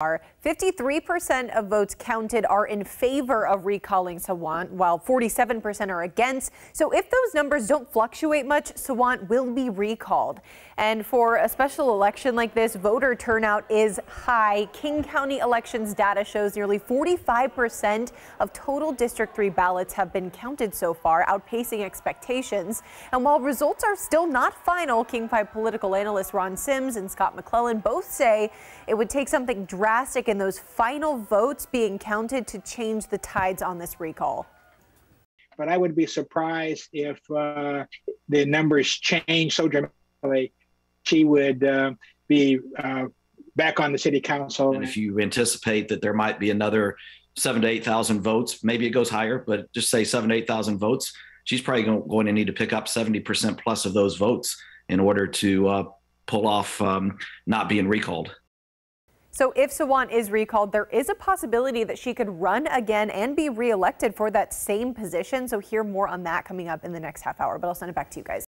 53% of votes counted are in favor of recalling Sawant, while 47% are against. So if those numbers don't fluctuate much, Sawant will be recalled. And for a special election like this, voter turnout is high. King County elections data shows nearly 45% of total District 3 ballots have been counted so far, outpacing expectations. And while results are still not final, King 5 political analysts Ron Sims and Scott McClellan both say it would take something drastic drastic in those final votes being counted to change the tides on this recall? But I would be surprised if uh, the numbers change so dramatically. She would uh, be uh, back on the city council. And if you anticipate that there might be another seven to 8,000 votes, maybe it goes higher, but just say seven to 8,000 votes, she's probably going to need to pick up 70% plus of those votes in order to uh, pull off um, not being recalled. So if Sawant is recalled, there is a possibility that she could run again and be reelected for that same position. So hear more on that coming up in the next half hour, but I'll send it back to you guys.